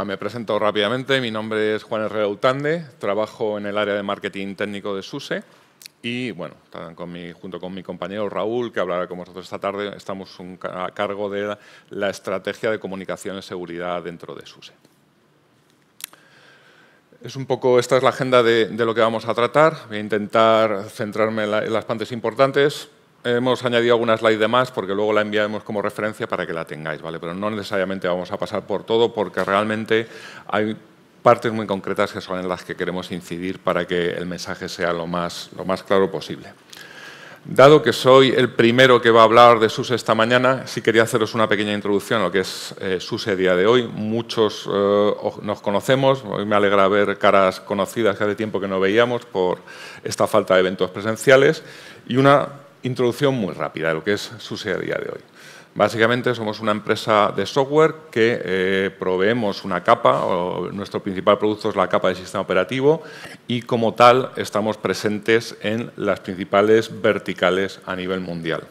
Ah, me presento rápidamente. Mi nombre es Juan Herrera Utande, trabajo en el área de marketing técnico de SUSE y, bueno, con junto con mi compañero Raúl, que hablará con vosotros esta tarde, estamos a cargo de la, estrategia de comunicación y seguridad dentro de SUSE. Es un poco, esta es la agenda de, lo que vamos a tratar. Voy a intentar centrarme en las partes importantes. Hemos añadido algunas slides de más porque luego la enviaremos como referencia para que la tengáis, ¿vale? Pero no necesariamente vamos a pasar por todo porque realmente hay partes muy concretas que son en las que queremos incidir para que el mensaje sea lo más, lo más claro posible. Dado que soy el primero que va a hablar de SUSE esta mañana, sí quería haceros una pequeña introducción a lo que es eh, SUSE día de hoy. Muchos eh, nos conocemos, hoy me alegra ver caras conocidas que hace tiempo que no veíamos por esta falta de eventos presenciales y una introducción muy rápida de lo que es SUSE a día de hoy. Básicamente somos una empresa de software que eh, proveemos una capa, o nuestro principal producto es la capa de sistema operativo y como tal estamos presentes en las principales verticales a nivel mundial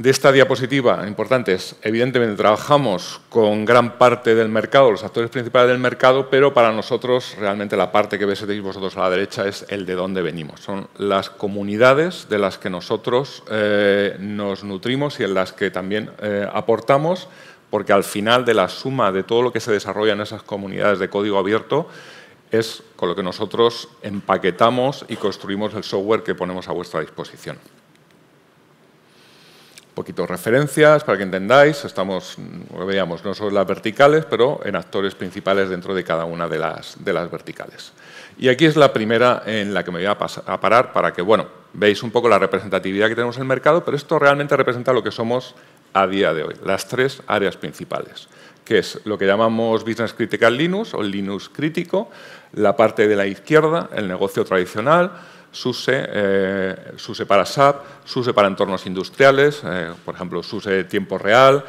de esta diapositiva importante es, evidentemente trabajamos con gran parte del mercado, los actores principales del mercado, pero para nosotros realmente la parte que veis vosotros a la derecha es el de dónde venimos. Son las comunidades de las que nosotros eh, nos nutrimos y en las que también eh, aportamos, porque al final de la suma de todo lo que se desarrolla en esas comunidades de código abierto, es con lo que nosotros empaquetamos y construimos el software que ponemos a vuestra disposición poquito referencias para que entendáis. Estamos, lo veíamos, no en las verticales, pero en actores principales dentro de cada una de las, de las verticales. Y aquí es la primera en la que me voy a, parar para que, bueno, veáis un poco la representatividad que tenemos en el mercado, pero esto realmente representa lo que somos a día de hoy, las tres áreas principales, que es lo que llamamos Business Critical Linux o Linux crítico, la parte de la izquierda, el negocio tradicional, SUSE, eh, SUSE para SAP, SUSE para entornos industriales, eh, por ejemplo, SUSE tiempo real,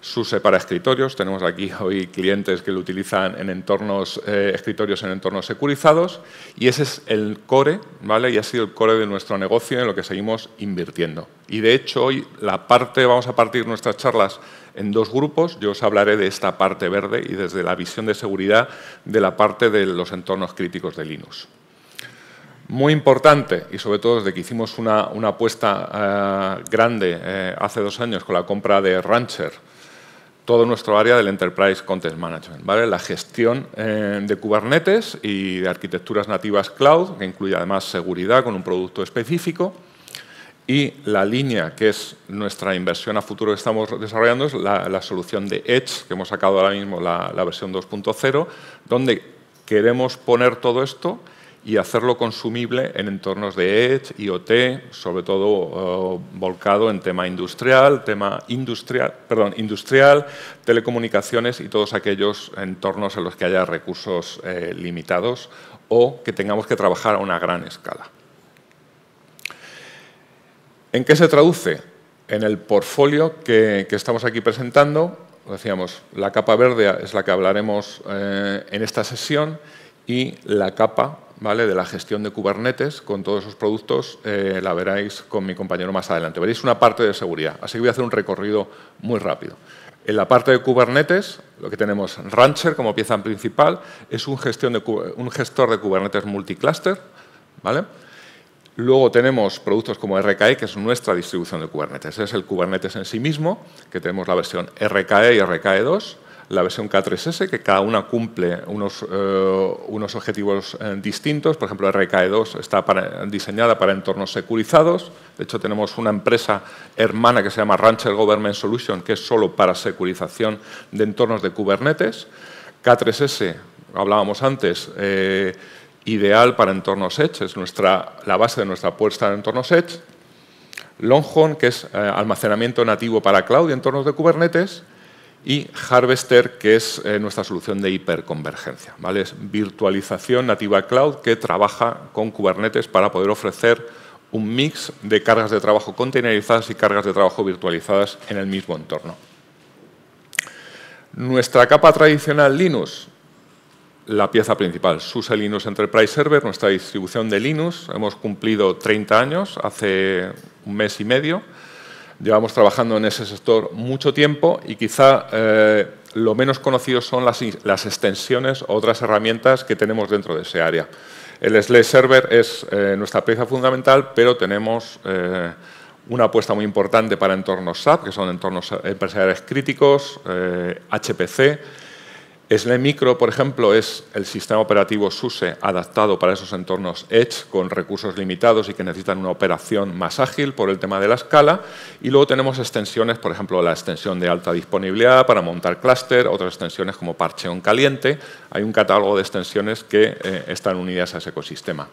SUSE para escritorios. Tenemos aquí hoy clientes que lo utilizan en entornos, eh, escritorios en entornos securizados y ese es el core, ¿vale? Y ha sido el core de nuestro negocio en lo que seguimos invirtiendo. Y de hecho hoy la parte, vamos a partir nuestras charlas en dos grupos. Yo os hablaré de esta parte verde y desde la visión de seguridad de la parte de los entornos críticos de Linux muy importante y sobre todo desde que hicimos una, apuesta eh, grande eh, hace dos años con la compra de Rancher, todo nuestro área del Enterprise Content Management, ¿vale? la gestión eh, de Kubernetes y de arquitecturas nativas cloud, que incluye además seguridad con un producto específico, y la línea que es nuestra inversión a futuro que estamos desarrollando es la, solución de Edge, que hemos sacado ahora mismo la, la versión 2.0, donde queremos poner todo esto y hacerlo consumible en entornos de Edge, IoT, sobre todo eh, volcado en tema industrial, tema industrial, perdón, industrial, telecomunicaciones y todos aquellos entornos en los que haya recursos eh, limitados o que tengamos que trabajar a una gran escala. ¿En qué se traduce? En el portfolio que, estamos aquí presentando, decíamos, la capa verde es la que hablaremos eh, en esta sesión y la capa de la gestión de Kubernetes con todos esos productos, eh, la veréis con mi compañero más adelante. Veréis una parte de seguridad, así que voy a hacer un recorrido muy rápido. En la parte de Kubernetes, lo que tenemos Rancher como pieza principal, es un, gestión de, un gestor de Kubernetes multicluster. ¿vale? Luego tenemos productos como RKE, que es nuestra distribución de Kubernetes. Es el Kubernetes en sí mismo, que tenemos la versión RKE y RKE2 la versión K3S, que cada una cumple unos, eh, unos objetivos eh, distintos. Por ejemplo, RKE2 está diseñada para entornos securizados. De hecho, tenemos una empresa hermana que se llama Rancher Government Solution, que es solo para securización de entornos de Kubernetes. K3S, hablábamos antes, eh, ideal para entornos Edge, es nuestra, la base de nuestra apuesta en entornos Edge. Longhorn, que es almacenamiento nativo para cloud y entornos de Kubernetes y Harvester, que es eh, nuestra solución de hiperconvergencia. Es virtualización nativa cloud que trabaja con Kubernetes para poder ofrecer un mix de cargas de trabajo containerizadas y cargas de trabajo virtualizadas en el mismo entorno. Nuestra capa tradicional Linux, la pieza principal, SUSE Linux Enterprise Server, nuestra distribución de Linux. Hemos cumplido 30 años, hace un mes y medio. Llevamos trabajando en ese sector mucho tiempo y quizá eh, lo menos conocido son las, extensiones o otras herramientas que tenemos dentro de ese área. El Slay Server es eh, nuestra pieza fundamental, pero tenemos eh, una apuesta muy importante para entornos SAP, que son entornos empresariales críticos, HPC, SLE Micro, por ejemplo, es el sistema operativo SUSE adaptado para esos entornos Edge con recursos limitados y que necesitan una operación más ágil por el tema de la escala. Y luego tenemos extensiones, por ejemplo, la extensión de alta disponibilidad para montar clúster, otras extensiones como parcheón caliente. Hay un catálogo de extensiones que eh, están unidas a ese ecosistema.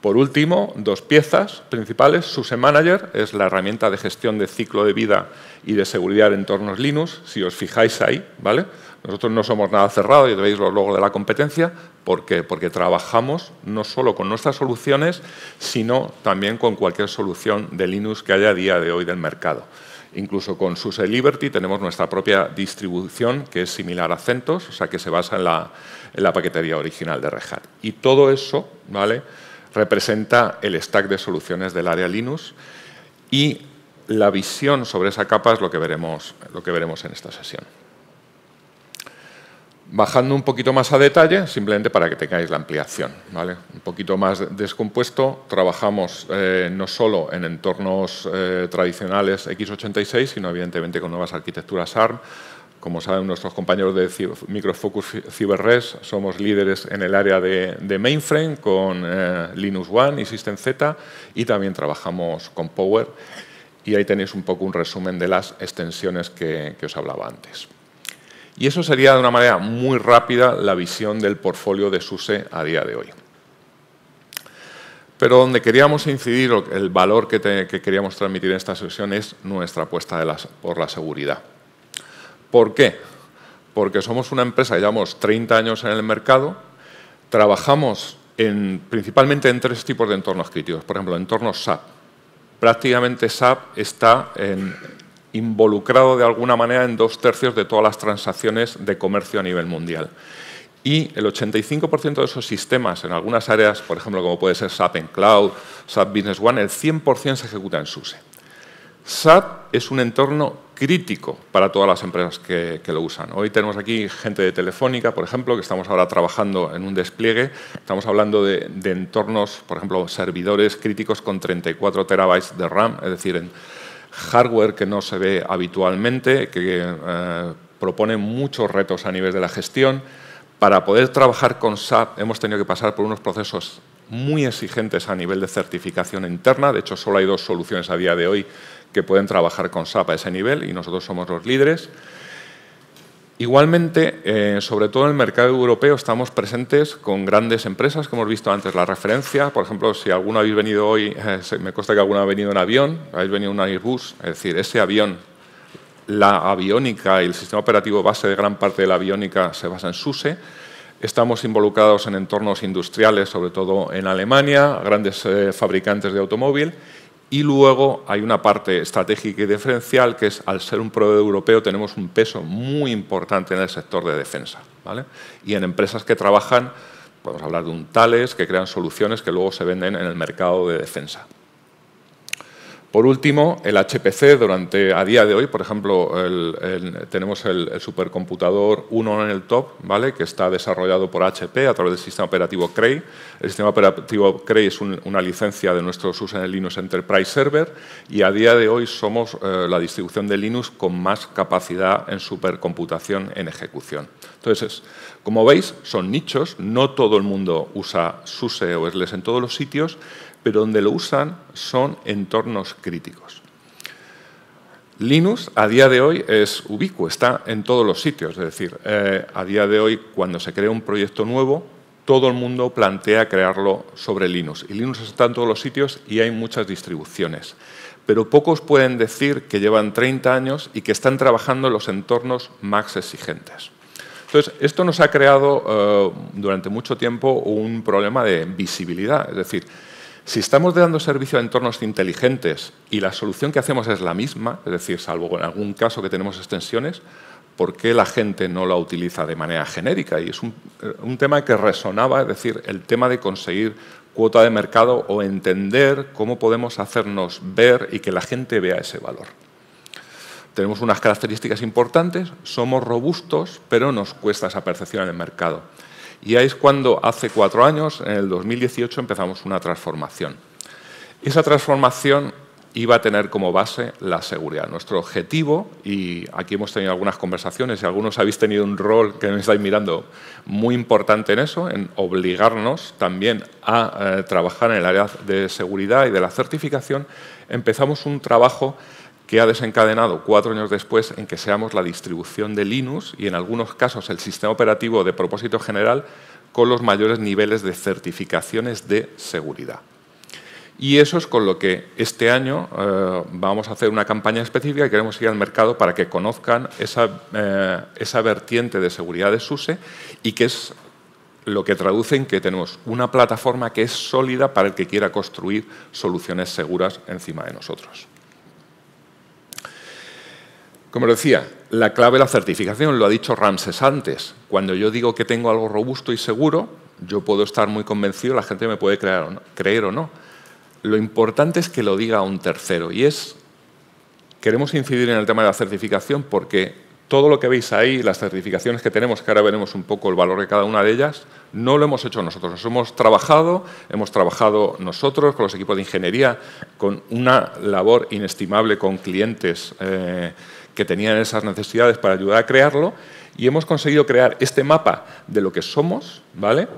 Por último, dos piezas principales. SUSE Manager es la herramienta de gestión de ciclo de vida y de seguridad en entornos Linux. Si os fijáis ahí, ¿vale? Nosotros no somos nada cerrado, y veis los logos de la competencia, ¿por qué? Porque trabajamos no solo con nuestras soluciones, sino también con cualquier solución de Linux que haya a día de hoy del mercado. Incluso con SUSE Liberty tenemos nuestra propia distribución que es similar a CentOS, o sea que se basa en la, paquetería original de Red Hat. Y todo eso ¿vale? representa el stack de soluciones del área Linux y la visión sobre esa capa es lo que veremos en esta sesión. Bajando un poquito más a detalle, simplemente para que tengáis la ampliación, ¿vale? Un poquito más descompuesto, trabajamos eh, no solo en entornos eh, tradicionales x86, sino evidentemente con nuevas arquitecturas ARM. Como saben nuestros compañeros de Microfocus CyberRes, somos líderes en el área de, mainframe con eh, Linux One y System Z y también trabajamos con Power. Y ahí tenéis un poco un resumen de las extensiones que os hablaba antes. Y eso sería de una manera muy rápida la visión del portfolio de SUSE a día de hoy. Pero donde queríamos incidir, el valor que, queríamos transmitir en esta sesión es nuestra apuesta por la seguridad. ¿Por qué? Porque somos una empresa, llevamos 30 años en el mercado, trabajamos en, principalmente en tres tipos de entornos críticos. Por ejemplo, entornos SAP. Prácticamente SAP está en involucrado de alguna manera en dos tercios de todas las transacciones de comercio a nivel mundial. Y el 85% de esos sistemas, en algunas áreas, por ejemplo, como puede ser SAP en Cloud, SAP Business One, el 100% se ejecuta en SUSE. SAP es un entorno crítico para todas las empresas que, lo usan. Hoy tenemos aquí gente de Telefónica, por ejemplo, que estamos ahora trabajando en un despliegue. Estamos hablando de, de entornos, por ejemplo, servidores críticos con 34 terabytes de RAM, es decir, en, hardware que no se ve habitualmente, que eh, propone muchos retos a nivel de la gestión. Para poder trabajar con SAP hemos tenido que pasar por unos procesos muy exigentes a nivel de certificación interna. De hecho, solo hay dos soluciones a día de hoy que pueden trabajar con SAP a ese nivel y nosotros somos los líderes. Igualmente, eh, sobre todo en el mercado europeo, estamos presentes con grandes empresas, como hemos visto antes la referencia. Por ejemplo, si alguno habéis venido hoy, eh, me consta que alguno ha venido en avión, habéis venido en un Airbus, es decir, ese avión, la aviónica y el sistema operativo base de gran parte de la aviónica se basa en SUSE. Estamos involucrados en entornos industriales, sobre todo en Alemania, grandes eh, fabricantes de automóvil. Y luego hay una parte estratégica y diferencial que es, al ser un proveedor europeo, tenemos un peso muy importante en el sector de defensa. Y en empresas que trabajan, podemos hablar de un Tales, que crean soluciones que luego se venden en el mercado de defensa. Por último, el HPC durante a día de hoy, por ejemplo, tenemos el, supercomputador 1 en el top, ¿vale? que está desarrollado por HP a través del sistema operativo Cray. El sistema operativo Cray es una licencia de nuestro SUSE Linux Enterprise Server y a día de hoy somos eh, la distribución de Linux con más capacidad en supercomputación en ejecución. Entonces, como veis, son nichos, no todo el mundo usa SUSE o SLES en todos los sitios, pero donde lo usan son entornos críticos. Linux a día de hoy es ubicuo, está en todos los sitios, es decir, eh, a día de hoy cuando se crea un proyecto nuevo, todo el mundo plantea crearlo sobre Linux. Y Linux está en todos los sitios y hay muchas distribuciones. Pero pocos pueden decir que llevan 30 años y que están trabajando en los entornos más exigentes. Entonces, esto nos ha creado eh, durante mucho tiempo un problema de visibilidad. Es decir, si estamos dando servicio a entornos inteligentes y la solución que hacemos es la misma, es decir, salvo en algún caso que tenemos extensiones, ¿por qué la gente no la utiliza de manera genérica? Y es un, eh, un tema que resonaba, es decir, el tema de conseguir cuota de mercado o entender cómo podemos hacernos ver y que la gente vea ese valor. Tenemos unas características importantes, somos robustos, pero nos cuesta esa percepción en el mercado. Y ahí es cuando hace cuatro años, en el 2018, empezamos una transformación. Esa transformación iba a tener como base la seguridad. Nuestro objetivo, y aquí hemos tenido algunas conversaciones y algunos habéis tenido un rol que me estáis mirando muy importante en eso, en obligarnos también a eh, trabajar en el área de seguridad y de la certificación, empezamos un trabajo que ha desencadenado cuatro años después en que seamos la distribución de Linux y en algunos casos el sistema operativo de propósito general con los mayores niveles de certificaciones de seguridad. Y eso es con lo que este año eh, vamos a hacer una campaña específica y queremos ir al mercado para que conozcan esa, eh, esa vertiente de seguridad de SUSE y que es lo que traduce en que tenemos una plataforma que es sólida para el que quiera construir soluciones seguras encima de nosotros. Como lo decía, la clave es la certificación, lo ha dicho Ramses antes. Cuando yo digo que tengo algo robusto y seguro, yo puedo estar muy convencido, la gente me puede creer o no. Lo importante es que lo diga un tercero y es, queremos incidir en el tema de la certificación porque todo lo que veis ahí, las certificaciones que tenemos, que ahora veremos un poco el valor de cada una de ellas, no lo hemos hecho nosotros. Nos hemos trabajado, hemos trabajado nosotros con los equipos de ingeniería, con una labor inestimable con clientes. Eh, que tenían esas necesidades para ayudar a crearlo y hemos conseguido crear este mapa de lo que somos, ¿vale?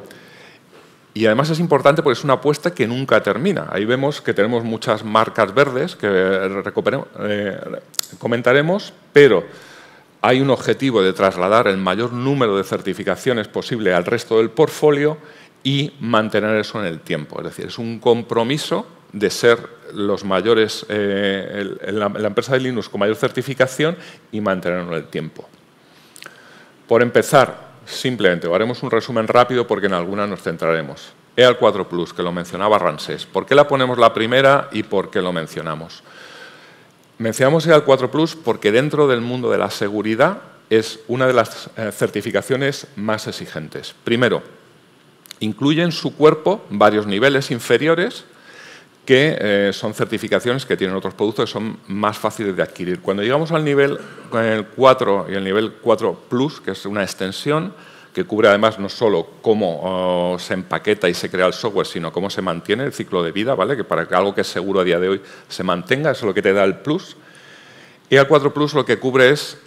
Y además es importante porque es una apuesta que nunca termina. Ahí vemos que tenemos muchas marcas verdes que eh, eh, comentaremos, pero hay un objetivo de trasladar el mayor número de certificaciones posible al resto del portfolio y mantener eso en el tiempo. Es decir, es un compromiso de ser los mayores, eh, la, empresa de Linux con mayor certificación y mantenerlo en el tiempo. Por empezar, simplemente, haremos un resumen rápido porque en alguna nos centraremos. EAL 4 Plus, que lo mencionaba Ramsés. ¿Por qué la ponemos la primera y por qué lo mencionamos? Mencionamos EAL 4 Plus porque dentro del mundo de la seguridad es una de las eh, certificaciones más exigentes. Primero, incluye en su cuerpo varios niveles inferiores que eh, son certificaciones que tienen otros productos y son más fáciles de adquirir. Cuando llegamos al nivel el 4 y el nivel 4 Plus, que es una extensión, que cubre además no solo cómo oh, se empaqueta y se crea el software, sino cómo se mantiene el ciclo de vida, ¿vale? Que para algo que es seguro a día de hoy se mantenga, eso es lo que te da el plus. Y al 4 Plus lo que cubre es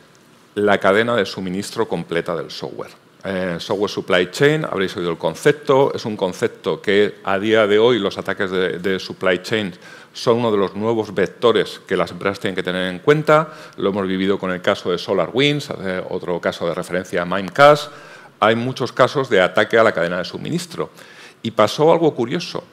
la cadena de suministro completa del software. Eh, software supply chain, habréis oído el concepto, es un concepto que a día de hoy los ataques de, supply chain son uno de los nuevos vectores que las empresas tienen que tener en cuenta, lo hemos vivido con el caso de SolarWinds, otro caso de referencia a Mimecast, hay muchos casos de ataque a la cadena de suministro. Y pasó algo curioso.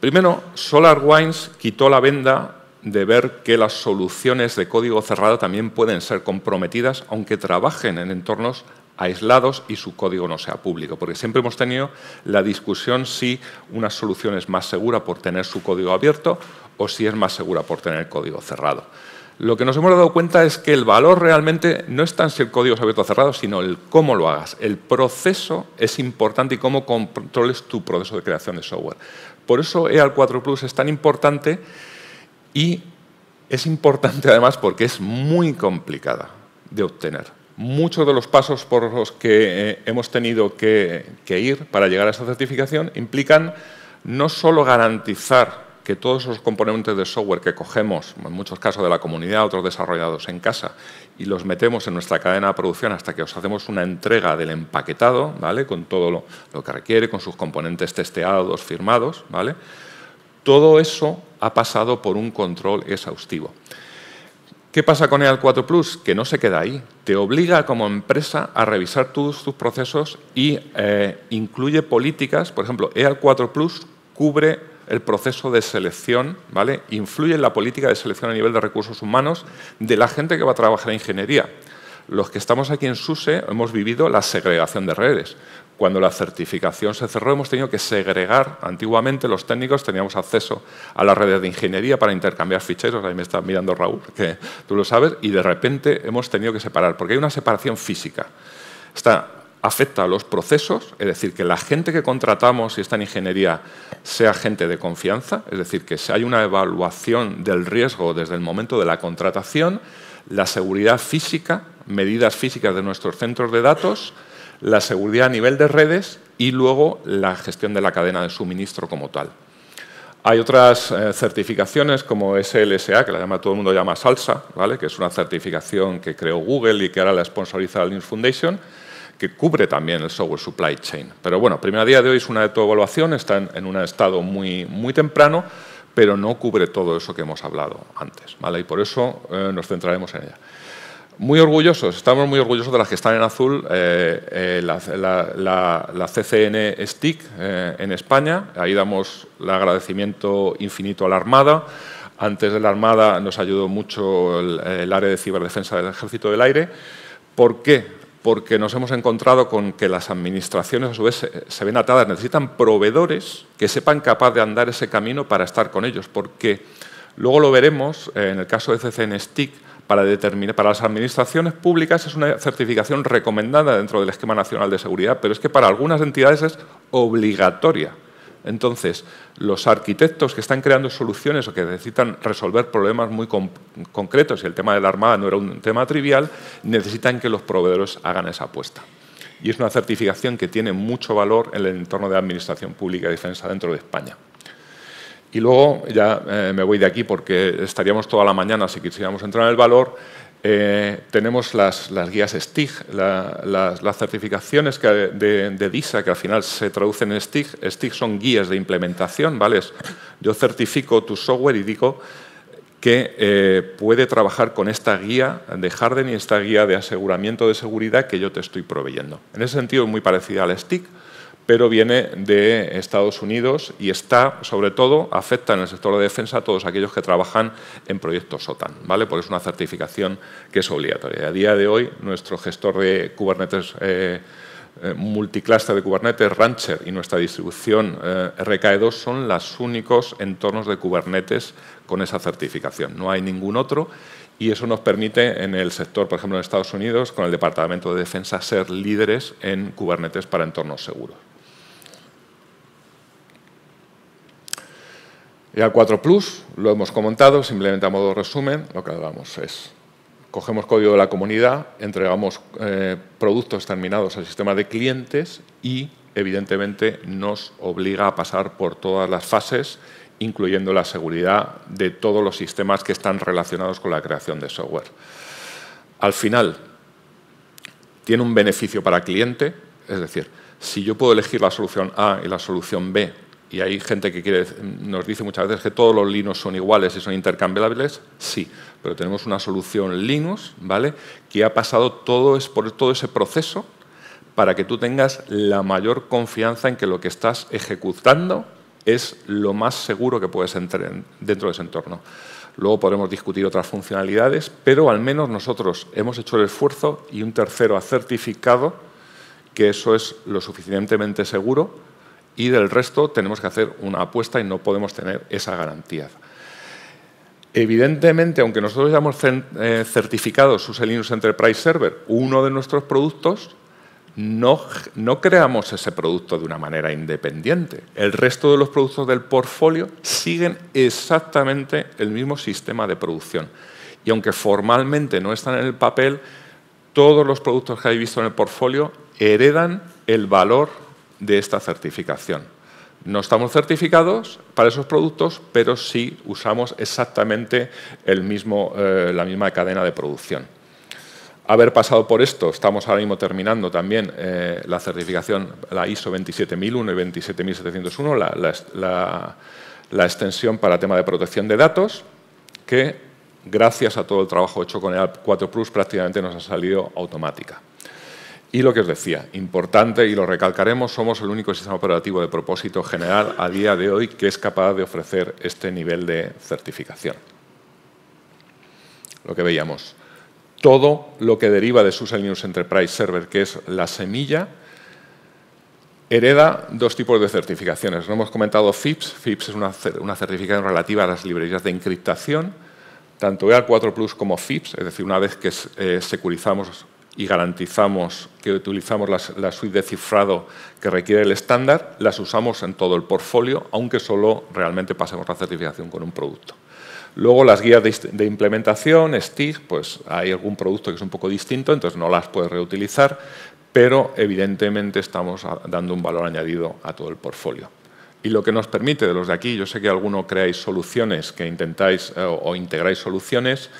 Primero, SolarWinds quitó la venda de ver que las soluciones de código cerrado también pueden ser comprometidas, aunque trabajen en entornos aislados y su código no sea público, porque siempre hemos tenido la discusión si una solución es más segura por tener su código abierto o si es más segura por tener el código cerrado. Lo que nos hemos dado cuenta es que el valor realmente no es tan si el código es abierto o cerrado, sino el cómo lo hagas. El proceso es importante y cómo controles tu proceso de creación de software. Por eso EAL 4 Plus es tan importante y es importante además porque es muy complicada de obtener. Muchos de los pasos por los que eh, hemos tenido que, ir para llegar a esta certificación implican no solo garantizar que todos los componentes de software que cogemos, en muchos casos de la comunidad, otros desarrollados en casa, y los metemos en nuestra cadena de producción hasta que os hacemos una entrega del empaquetado, ¿vale? Con todo lo, lo que requiere, con sus componentes testeados, firmados, ¿vale? Todo eso ha pasado por un control exhaustivo. ¿Qué pasa con el 4 Plus? Que no se queda ahí. Te obliga como empresa a revisar todos tus procesos y eh, incluye políticas. Por ejemplo, EAL 4 Plus cubre el proceso de selección, ¿vale? Influye en la política de selección a nivel de recursos humanos de la gente que va a trabajar en ingeniería. Los que estamos aquí en SUSE hemos vivido la segregación de redes. Cuando la certificación se cerró, hemos tenido que segregar. Antiguamente los técnicos teníamos acceso a las redes de ingeniería para intercambiar ficheros. Ahí me está mirando Raúl, que tú lo sabes. Y de repente hemos tenido que separar, porque hay una separación física. Está afecta a los procesos, es decir, que la gente que contratamos y está en ingeniería sea gente de confianza, es decir, que si hay una evaluación del riesgo desde el momento de la contratación, la seguridad física, medidas físicas de nuestros centros de datos, la seguridad a nivel de redes y luego la gestión de la cadena de suministro como tal. Hay otras eh, certificaciones como SLSA, que la llama, todo el mundo llama Salsa, ¿vale? que es una certificación que creó Google y que ahora la sponsoriza la Linux Foundation, que cubre también el software supply chain. Pero bueno, primer día de hoy es una autoevaluación, está en, un estado muy, muy temprano, pero no cubre todo eso que hemos hablado antes. ¿vale? Y por eso eh, nos centraremos en ella. Muy orgullosos, estamos muy orgullosos de las que están en azul, eh, eh, la, CCN STIC eh, en España, ahí damos el agradecimiento infinito a la Armada. Antes de la Armada nos ayudó mucho el, área de ciberdefensa del Ejército del Aire. ¿Por qué? Porque nos hemos encontrado con que las administraciones a su vez se, ven atadas, necesitan proveedores que sepan capaz de andar ese camino para estar con ellos, porque luego lo veremos en el caso de CCN STIC para, las administraciones públicas es una certificación recomendada dentro del Esquema Nacional de Seguridad, pero es que para algunas entidades es obligatoria. Entonces, los arquitectos que están creando soluciones o que necesitan resolver problemas muy concretos, y el tema de la Armada no era un tema trivial, necesitan que los proveedores hagan esa apuesta. Y es una certificación que tiene mucho valor en el entorno de administración pública y defensa dentro de España. Y luego ya eh, me voy de aquí porque estaríamos toda la mañana si quisiéramos entrar en el valor. Eh, tenemos las, guías STIG, las, certificaciones que de, DISA, que al final se traducen en STIG. STIG son guías de implementación, ¿vale? Yo certifico tu software y digo que eh, puede trabajar con esta guía de Harden y esta guía de aseguramiento de seguridad que yo te estoy proveyendo. En ese sentido es muy parecida al STIG, pero viene de Estados Unidos y está, sobre todo, afecta en el sector de defensa a todos aquellos que trabajan en proyectos OTAN, ¿vale? Porque es una certificación que es obligatoria. A día de hoy, nuestro gestor de Kubernetes eh, eh, multicluster de Kubernetes, Rancher y nuestra distribución 2 eh, e son los únicos entornos de Kubernetes con esa certificación. No hay ningún otro y eso nos permite en el sector, por ejemplo, en Estados Unidos, con el Departamento de Defensa, ser líderes en Kubernetes para entornos seguros. Y al 4 Plus lo hemos comentado, simplemente a modo de resumen, lo que hagamos es cogemos código de la comunidad, entregamos eh, productos terminados al sistema de clientes y, evidentemente, nos obliga a pasar por todas las fases, incluyendo la seguridad de todos los sistemas que están relacionados con la creación de software. Al final, tiene un beneficio para cliente, es decir, si yo puedo elegir la solución A y la solución B y hay gente que quiere, nos dice muchas veces que todos los Linux son iguales y son intercambiables, sí, pero tenemos una solución Linux, ¿vale? Que ha pasado todo, por todo ese proceso para que tú tengas la mayor confianza en que lo que estás ejecutando es lo más seguro que puedes entrar dentro de ese entorno. Luego podremos discutir otras funcionalidades, pero al menos nosotros hemos hecho el esfuerzo y un tercero ha certificado que eso es lo suficientemente seguro y del resto tenemos que hacer una apuesta y no podemos tener esa garantía. Evidentemente, aunque nosotros hayamos eh, certificado SUSE Linux Enterprise Server, uno de nuestros productos, no, no, creamos ese producto de una manera independiente. El resto de los productos del portfolio siguen exactamente el mismo sistema de producción. Y aunque formalmente no están en el papel, todos los productos que habéis visto en el portfolio heredan el valor de esta certificación. No estamos certificados para esos productos, pero sí usamos exactamente el mismo, eh, la misma cadena de producción. Haber pasado por esto, estamos ahora mismo terminando también eh, la certificación, la ISO 27001 y 27701, la, la extensión para tema de protección de datos, que gracias a todo el trabajo hecho con el App 4 Plus prácticamente nos ha salido automática. Y lo que os decía, importante y lo recalcaremos, somos el único sistema operativo de propósito general a día de hoy que es capaz de ofrecer este nivel de certificación. Lo que veíamos, todo lo que deriva de SUSE Linux Enterprise Server, que es la semilla, hereda dos tipos de certificaciones. No hemos comentado FIPS. FIPS es una, certificación relativa a las librerías de encriptación, tanto EA 4 Plus como FIPS, es decir, una vez que eh, securizamos y garantizamos que utilizamos la suite de cifrado que requiere el estándar, las usamos en todo el portfolio, aunque solo realmente pasemos la certificación con un producto. Luego las guías de, implementación, STIG, pues hay algún producto que es un poco distinto, entonces no las puedes reutilizar, pero evidentemente estamos dando un valor añadido a todo el portfolio. Y lo que nos permite de los de aquí, yo sé que alguno creáis soluciones, que intentáis eh, o integráis soluciones,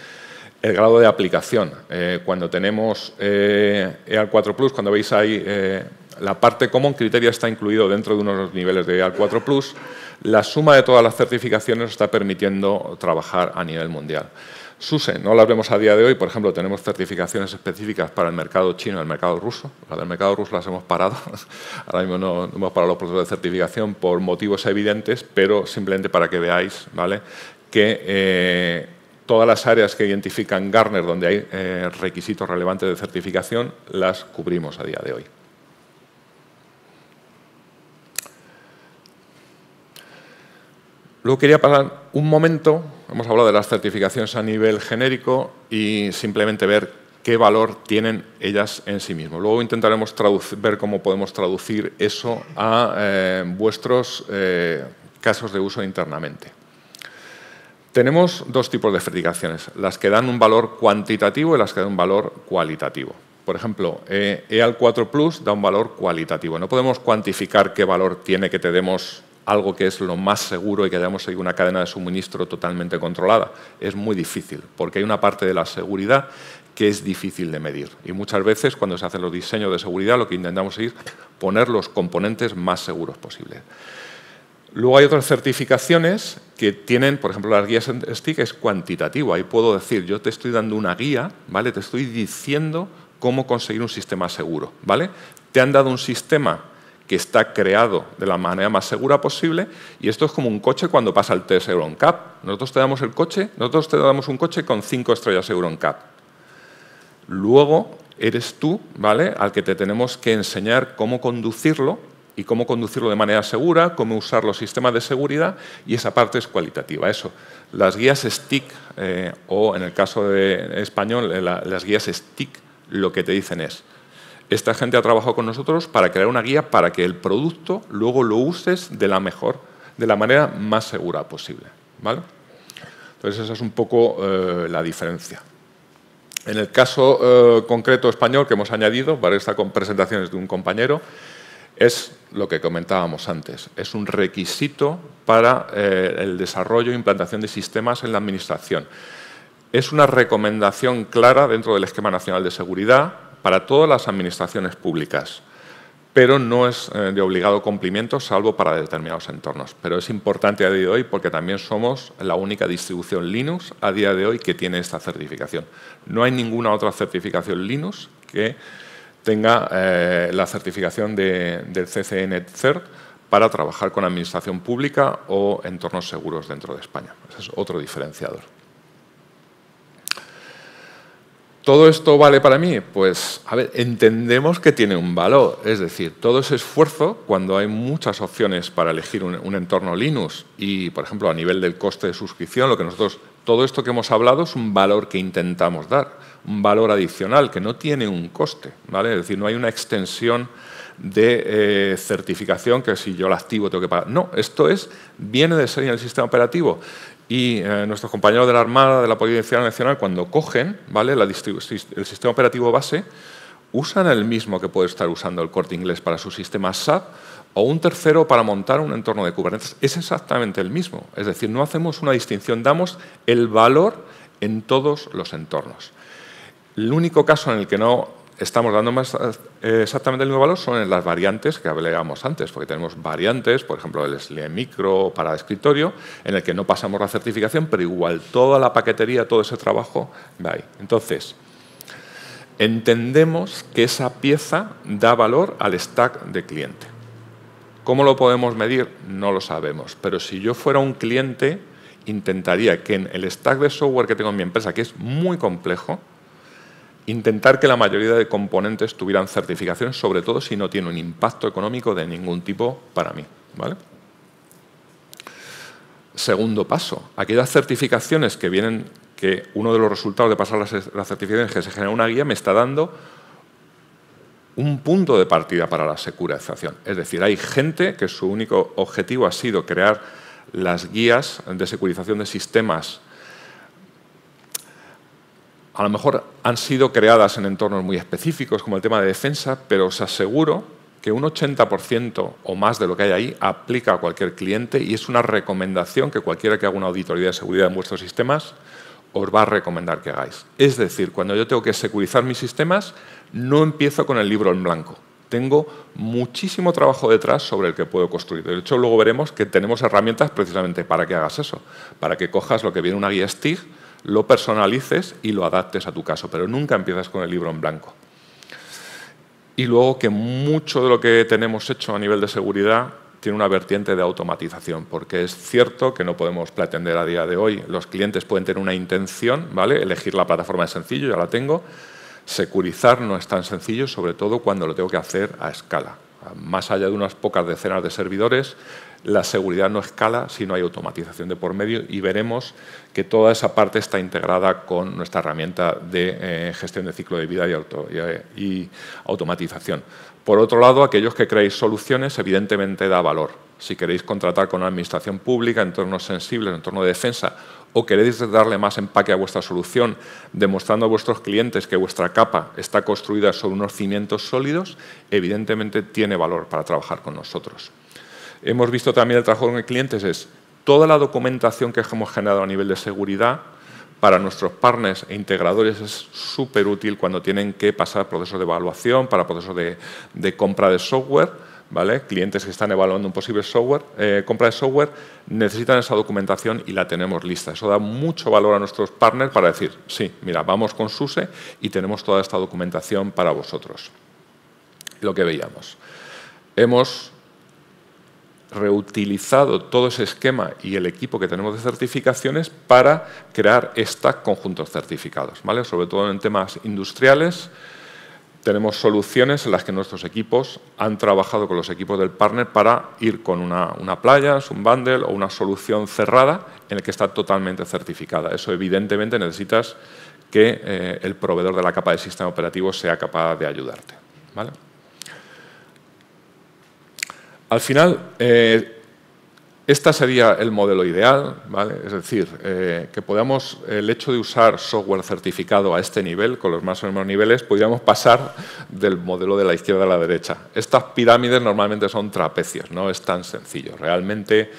el grado de aplicación. Eh, cuando tenemos eh, EAL4 Plus, cuando veis ahí eh, la parte común, criterio está incluido dentro de unos niveles de EAL4 Plus. La suma de todas las certificaciones está permitiendo trabajar a nivel mundial. SUSE, no lo vemos a día de hoy, por ejemplo, tenemos certificaciones específicas para el mercado chino el mercado ruso. Las del mercado ruso las hemos parado, ahora mismo no, hemos parado los procesos de certificación por motivos evidentes, pero simplemente para que veáis ¿vale? que eh, todas las áreas que identifican Garner donde hay eh, requisitos relevantes de certificación las cubrimos a día de hoy. Luego quería pasar un momento, hemos hablado de las certificaciones a nivel genérico y simplemente ver qué valor tienen ellas en sí mismo. Luego intentaremos ver cómo podemos traducir eso a eh, vuestros eh, casos de uso internamente. Tenemos dos tipos de certificaciones, las que dan un valor cuantitativo y las que dan un valor cualitativo. Por ejemplo, EAL eh, e 4 Plus da un valor cualitativo. No podemos cuantificar qué valor tiene que te demos algo que es lo más seguro y que hayamos seguir una cadena de suministro totalmente controlada. Es muy difícil, porque hay una parte de la seguridad que es difícil de medir. Y muchas veces cuando se hacen los diseños de seguridad lo que intentamos es poner los componentes más seguros posibles. Luego hay otras certificaciones que tienen, por ejemplo, las guías que es cuantitativo. Ahí puedo decir, yo te estoy dando una guía, ¿vale? Te estoy diciendo cómo conseguir un sistema seguro, ¿vale? Te han dado un sistema que está creado de la manera más segura posible y esto es como un coche cuando pasa el test EuronCap. Nosotros te damos el coche, nosotros te damos un coche con cinco estrellas EuronCap. Luego eres tú, ¿vale? Al que te tenemos que enseñar cómo conducirlo y cómo conducirlo de manera segura, cómo usar los sistemas de seguridad y esa parte es cualitativa. Eso, las guías STIC eh, o en el caso de español, eh, las guías STIC lo que te dicen es, esta gente ha trabajado con nosotros para crear una guía para que el producto luego lo uses de la mejor, de la manera más segura posible. ¿vale? Entonces esa es un poco eh, la diferencia. En el caso concreto español que hemos añadido, para esta presentación es de un compañero, es lo que comentábamos antes, es un requisito para eh, el desarrollo e implantación de sistemas en la Administración. Es una recomendación clara dentro del Esquema Nacional de Seguridad para todas las administraciones públicas, pero no es eh, de obligado cumplimiento salvo para determinados entornos. Pero es importante a día de hoy porque también somos la única distribución Linux a día de hoy que tiene esta certificación. No hay ninguna otra certificación Linux que tenga eh, la certificación del CCN CERT para trabajar con administración pública o entornos seguros dentro de España. Ese es otro diferenciador. ¿Todo esto vale para mí? Pues, a ver, entendemos que tiene un valor. Es decir, todo ese esfuerzo, cuando hay muchas opciones para elegir un, un, entorno Linux y, por ejemplo, a nivel del coste de suscripción, lo que nosotros, todo esto que hemos hablado es un valor que intentamos dar un valor adicional que no tiene un coste, ¿vale? Es decir, no hay una extensión de eh, certificación que si yo la activo tengo que pagar. No, esto es, viene de ser en el sistema operativo. Y eh, nuestros compañeros de la Armada, de la Policía Nacional, cuando cogen ¿vale? el sistema operativo base, usan el mismo que puede estar usando el corte inglés para su sistema SAP o un tercero para montar un entorno de Kubernetes. Es exactamente el mismo. Es decir, no hacemos una distinción, damos el valor en todos los entornos. El único caso en el que no estamos dando más eh, exactamente el mismo valor son en las variantes que hablábamos antes, porque tenemos variantes, por ejemplo, el SLE micro para escritorio, en el que no pasamos la certificación, pero igual toda la paquetería, todo ese trabajo va ahí. Entonces, entendemos que esa pieza da valor al stack de cliente. ¿Cómo lo podemos medir? No lo sabemos, pero si yo fuera un cliente, intentaría que en el stack de software que tengo en mi empresa, que es muy complejo, intentar que la mayoría de componentes tuvieran certificaciones, sobre todo si no tiene un impacto económico de ningún tipo para mí. ¿vale? Segundo paso, aquellas certificaciones que vienen, que uno de los resultados de pasar las, certificación certificaciones es que se genera una guía me está dando un punto de partida para la securización. Es decir, hay gente que su único objetivo ha sido crear las guías de securización de sistemas a lo mejor han sido creadas en entornos muy específicos, como el tema de defensa, pero os aseguro que un 80% o más de lo que hay ahí aplica a cualquier cliente y es una recomendación que cualquiera que haga una auditoría de seguridad en vuestros sistemas os va a recomendar que hagáis. Es decir, cuando yo tengo que securizar mis sistemas, no empiezo con el libro en blanco. Tengo muchísimo trabajo detrás sobre el que puedo construir. De hecho, luego veremos que tenemos herramientas precisamente para que hagas eso, para que cojas lo que viene una guía STIG, lo personalices y lo adaptes a tu caso, pero nunca empiezas con el libro en blanco. Y luego que mucho de lo que tenemos hecho a nivel de seguridad tiene una vertiente de automatización, porque es cierto que no podemos pretender a día de hoy, los clientes pueden tener una intención, ¿vale? elegir la plataforma es sencillo, ya la tengo, securizar no es tan sencillo, sobre todo cuando lo tengo que hacer a escala. Más allá de unas pocas decenas de servidores, la seguridad no escala si no hay automatización de por medio y veremos que toda esa parte está integrada con nuestra herramienta de eh, gestión de ciclo de vida eh, y, automatización. Por otro lado, aquellos que creéis soluciones, evidentemente da valor. Si queréis contratar con una administración pública, en entornos sensibles, entorno de defensa, o queréis darle más empaque a vuestra solución, demostrando a vuestros clientes que vuestra capa está construida sobre unos cimientos sólidos, evidentemente tiene valor para trabajar con nosotros hemos visto también el trabajo con clientes, es toda la documentación que hemos generado a nivel de seguridad para nuestros partners e integradores es súper útil cuando tienen que pasar procesos de evaluación, para procesos de, compra de software, ¿Vale? clientes que están evaluando un posible software, eh, compra de software, necesitan esa documentación y la tenemos lista. Eso da mucho valor a nuestros partners para decir, sí, mira, vamos con SUSE y tenemos toda esta documentación para vosotros. Lo que veíamos. Hemos reutilizado todo ese esquema y el equipo que tenemos de certificaciones para crear esta conjuntos certificados, ¿vale? sobre todo en temas industriales. Tenemos soluciones en las que nuestros equipos han trabajado con los equipos del partner para ir con una, una playa, un bundle o una solución cerrada en la que está totalmente certificada. Eso evidentemente necesitas que eh, el proveedor de la capa de sistema operativo sea capaz de ayudarte. ¿vale? Al final, este sería el modelo ideal, ¿vale? es decir, eh, que podamos, el hecho de usar software certificado a este nivel, con los más o menos niveles, podríamos pasar del modelo de la izquierda a la derecha. Estas pirámides normalmente son trapecios, no es tan sencillo. Realmente,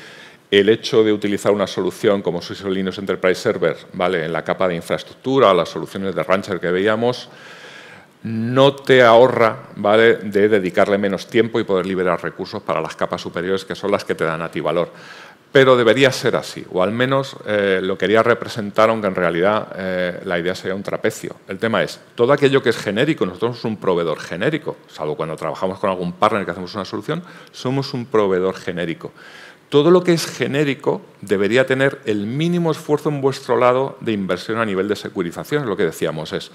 el hecho de utilizar una solución como SUSE Linux Enterprise Server ¿vale? en la capa de infraestructura, las soluciones de Rancher que veíamos, no te ahorra de dedicarle menos tiempo y poder liberar recursos para las capas superiores que son las que te dan a ti valor. Pero debería ser así, o al menos eh, lo quería representar, aunque en realidad eh, la idea sería un trapecio. El tema es, todo aquello que es genérico, nosotros somos un proveedor genérico, salvo cuando trabajamos con algún partner que hacemos una solución, somos un proveedor genérico. Todo lo que es genérico debería tener el mínimo esfuerzo en vuestro lado de inversión a nivel de securización, es lo que decíamos, es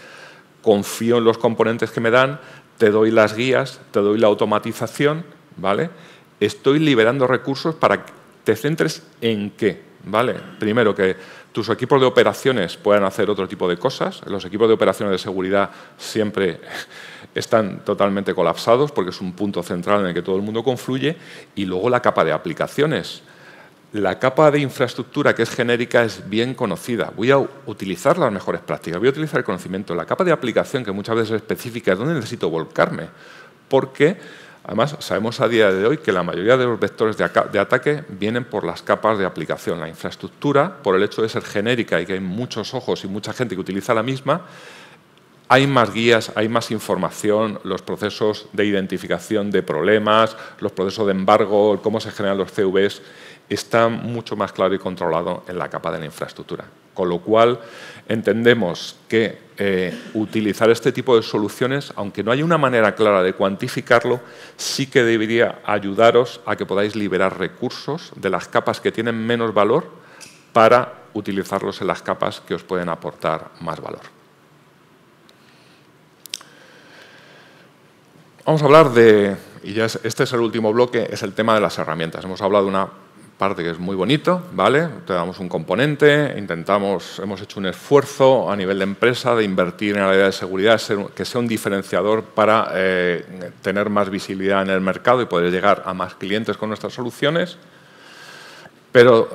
confío en los componentes que me dan, te doy las guías, te doy la automatización, ¿vale? Estoy liberando recursos para que te centres en qué, ¿vale? Primero, que tus equipos de operaciones puedan hacer otro tipo de cosas. Los equipos de operaciones de seguridad siempre están totalmente colapsados porque es un punto central en el que todo el mundo confluye. Y luego la capa de aplicaciones la capa de infraestructura que es genérica es bien conocida. Voy a utilizar las mejores prácticas, voy a utilizar el conocimiento. La capa de aplicación, que muchas veces es específica, es donde necesito volcarme. Porque, además, sabemos a día de hoy que la mayoría de los vectores de, ataque vienen por las capas de aplicación. La infraestructura, por el hecho de ser genérica y que hay muchos ojos y mucha gente que utiliza la misma, hay más guías, hay más información, los procesos de identificación de problemas, los procesos de embargo, cómo se generan los CVs está mucho más claro y controlado en la capa de la infraestructura. Con lo cual, entendemos que eh, utilizar este tipo de soluciones, aunque no hay una manera clara de cuantificarlo, sí que debería ayudaros a que podáis liberar recursos de las capas que tienen menos valor para utilizarlos en las capas que os pueden aportar más valor. Vamos a hablar de, y ya este es el último bloque, es el tema de las herramientas. Hemos hablado de una parte que es muy bonito, ¿vale? Te damos un componente, intentamos, hemos hecho un esfuerzo a nivel de empresa de invertir en la idea de seguridad, que sea un diferenciador para eh, tener más visibilidad en el mercado y poder llegar a más clientes con nuestras soluciones. Pero,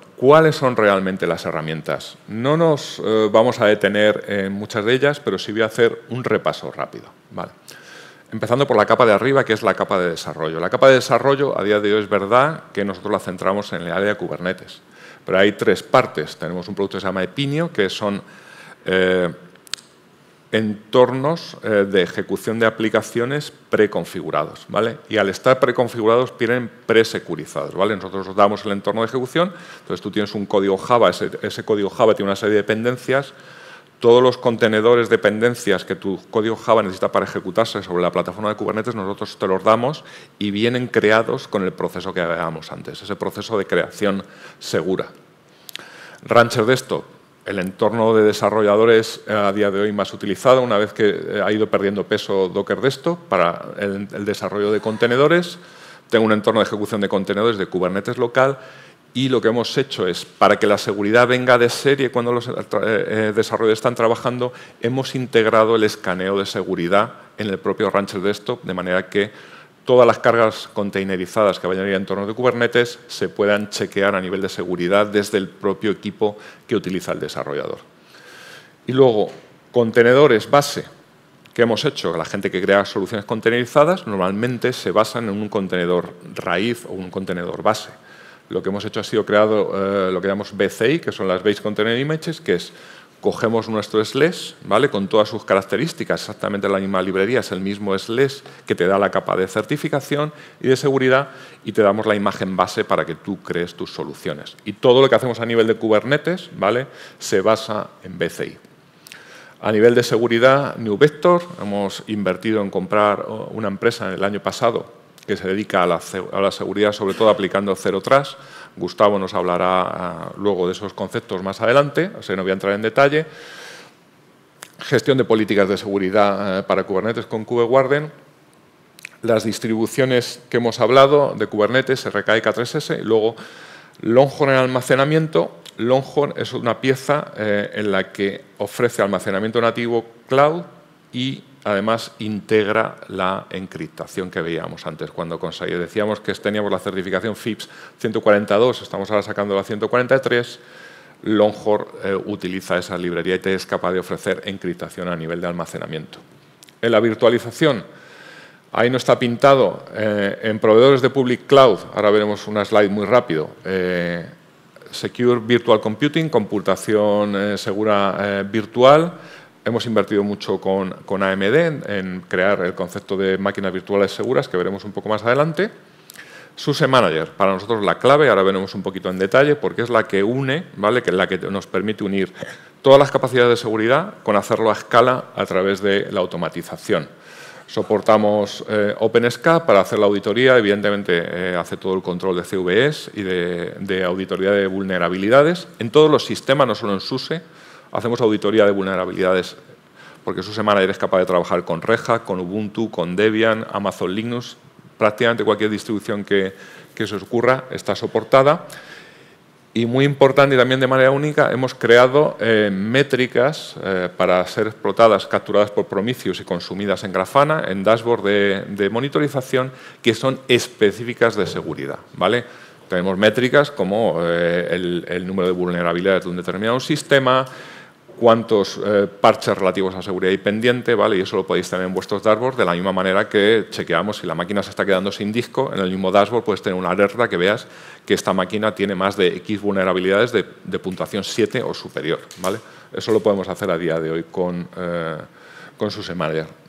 eh, ¿cuáles son realmente las herramientas? No nos eh, vamos a detener en muchas de ellas, pero sí voy a hacer un repaso rápido, ¿vale? Empezando por la capa de arriba, que es la capa de desarrollo. La capa de desarrollo, a día de hoy, es verdad que nosotros la centramos en el área de Kubernetes. Pero hay tres partes. Tenemos un producto que se llama Epinio, que son eh, entornos eh, de ejecución de aplicaciones preconfigurados. ¿vale? Y al estar preconfigurados, tienen presecurizados. ¿vale? Nosotros damos el entorno de ejecución, entonces tú tienes un código Java, ese, ese código Java tiene una serie de dependencias todos los contenedores, dependencias que tu código Java necesita para ejecutarse sobre la plataforma de Kubernetes, nosotros te los damos y vienen creados con el proceso que habíamos antes, ese proceso de creación segura. Rancher Desktop, el entorno de desarrolladores eh, a día de hoy más utilizado, una vez que eh, ha ido perdiendo peso Docker Desktop para el desarrollo de contenedores. Tengo un entorno de ejecución de contenedores de Kubernetes local y lo que hemos hecho es, para que la seguridad venga de serie cuando los eh, eh, desarrolladores están trabajando, hemos integrado el escaneo de seguridad en el propio Rancher Desktop, de manera que todas las cargas containerizadas que vayan a ir en torno de Kubernetes se puedan chequear a nivel de seguridad desde el propio equipo que utiliza el desarrollador. Y luego, contenedores base que hemos hecho, la gente que crea soluciones containerizadas normalmente se basan en un contenedor raíz o un contenedor base lo que hemos hecho ha sido creado eh, lo que llamamos BCI, que son las Base Container Images, que es cogemos nuestro SLES, e ¿vale? con todas sus características, exactamente la misma librería, es el mismo SLES e que te da la capa de certificación y de seguridad y te damos la imagen base para que tú crees tus soluciones. Y todo lo que hacemos a nivel de Kubernetes ¿vale? se basa en BCI. A nivel de seguridad, New Vector, hemos invertido en comprar oh, una empresa el año pasado que se dedica a la, seguridad, sobre todo aplicando Zero Trust. Gustavo nos hablará ah, luego de esos conceptos más adelante, o sea, no voy a entrar en detalle. Gestión de políticas de seguridad eh, para Kubernetes con KubeWarden. Las distribuciones que hemos hablado de Kubernetes, RKEK 3S, luego Longhorn en almacenamiento. Longhorn es una pieza eh, en la que ofrece almacenamiento nativo cloud y además integra la encriptación que veíamos antes, cuando decíamos que teníamos la certificación FIPS 142, estamos ahora sacando la 143, Longhorn eh, utiliza esa librería y te es capaz de ofrecer encriptación a nivel de almacenamiento. En la virtualización, ahí no está pintado, eh, en proveedores de public cloud, ahora veremos una slide muy rápido, eh, Secure Virtual Computing, computación segura virtual, Hemos invertido mucho con, AMD en, crear el concepto de máquinas virtuales seguras, que veremos un poco más adelante. SUSE Manager, para nosotros la clave, ahora veremos un poquito en detalle, porque es la que une, ¿vale? que es la que nos permite unir todas las capacidades de seguridad con hacerlo a escala a través de la automatización. Soportamos eh, OpenSCA para hacer la auditoría, evidentemente eh, hace todo el control de CVS y de, de, auditoría de vulnerabilidades en todos los sistemas, no solo en SUSE, hacemos auditoría de vulnerabilidades, porque su semana eres capaz de trabajar con Reja, con Ubuntu, con Debian, Amazon Linux, prácticamente cualquier distribución que, se os ocurra está soportada. Y muy importante y también de manera única, hemos creado eh, métricas eh, para ser explotadas, capturadas por Prometheus y consumidas en Grafana, en dashboard de, monitorización, que son específicas de seguridad. ¿vale? Tenemos métricas como eh, el, el, número de vulnerabilidades de un determinado sistema, cuántos eh, parches relativos a seguridad y pendiente, ¿vale? y eso lo podéis tener en vuestros dashboards, de la misma manera que chequeamos si la máquina se está quedando sin disco, en el mismo dashboard puedes tener una alerta que veas que esta máquina tiene más de X vulnerabilidades de, puntuación 7 o superior. ¿vale? Eso lo podemos hacer a día de hoy con, eh, con sus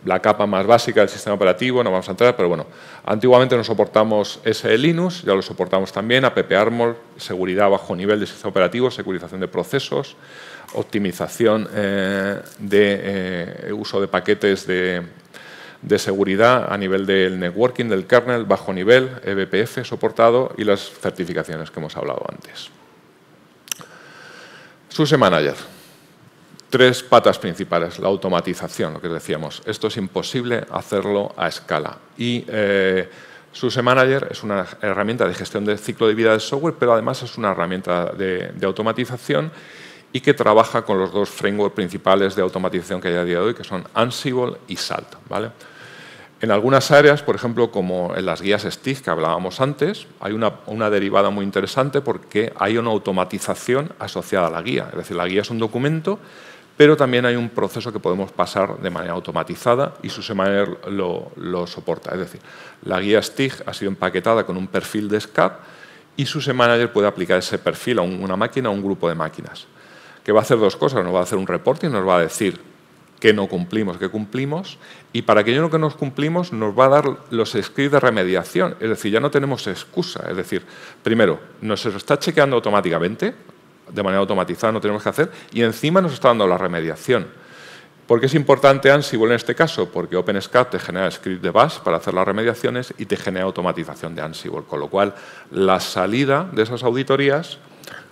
La capa más básica del sistema operativo, no vamos a entrar, pero bueno, antiguamente no soportamos ese Linux, ya lo soportamos también, app-armor, seguridad bajo nivel de sistema operativo, securización de procesos, optimización eh, de eh, uso de paquetes de, seguridad a nivel del networking, del kernel, bajo nivel, eBPF soportado y las certificaciones que hemos hablado antes. SUSE Manager. Tres patas principales. La automatización, lo que decíamos. Esto es imposible hacerlo a escala. Y eh, SUSE Manager es una herramienta de gestión del ciclo de vida del software, pero además es una herramienta de automatización y que trabaja con los dos frameworks principales de automatización que hay a día de hoy, que son Ansible y Salt. ¿vale? En algunas áreas, por ejemplo, como en las guías STIG que hablábamos antes, hay una, derivada muy interesante porque hay una automatización asociada a la guía. Es decir, la guía es un documento, pero también hay un proceso que podemos pasar de manera automatizada y SUSEMANager lo, lo soporta. Es decir, la guía STIG ha sido empaquetada con un perfil de SCAP y su Manager puede aplicar ese perfil a una máquina o a un grupo de máquinas que va a hacer dos cosas, nos va a hacer un reporte y nos va a decir que no cumplimos, que cumplimos, y para aquello que nos cumplimos nos va a dar los scripts de remediación, es decir, ya no tenemos excusa, es decir, primero, nos está chequeando automáticamente, de manera automatizada, no tenemos que hacer, y encima nos está dando la remediación. ¿Por qué es importante Ansible en este caso? Porque OpenSCAD te genera script de bash para hacer las remediaciones y te genera automatización de Ansible, con lo cual la salida de esas auditorías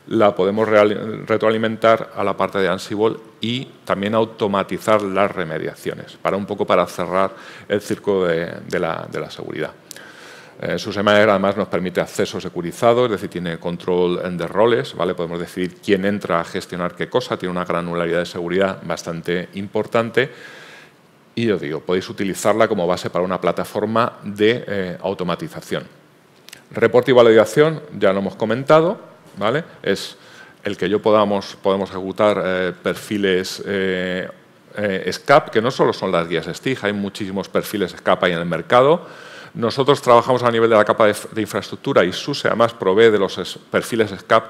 la podemos retroalimentar a la parte de Ansible y también automatizar las remediaciones, para un poco para cerrar el circo de, la, seguridad. Eh, su SUSEMAER además nos permite acceso securizado, es decir, tiene control de roles, ¿vale? podemos decidir quién entra a gestionar qué cosa, tiene una granularidad de seguridad bastante importante. Y os digo, podéis utilizarla como base para una plataforma de eh, automatización. Reporte y validación, ya lo hemos comentado. Es el que yo podamos, podemos ejecutar eh, perfiles eh, eh, SCAP, que no solo son las guías STIG, hay muchísimos perfiles SCAP ahí en el mercado. Nosotros trabajamos a nivel de la capa de, de infraestructura y SUSE además provee de los perfiles SCAP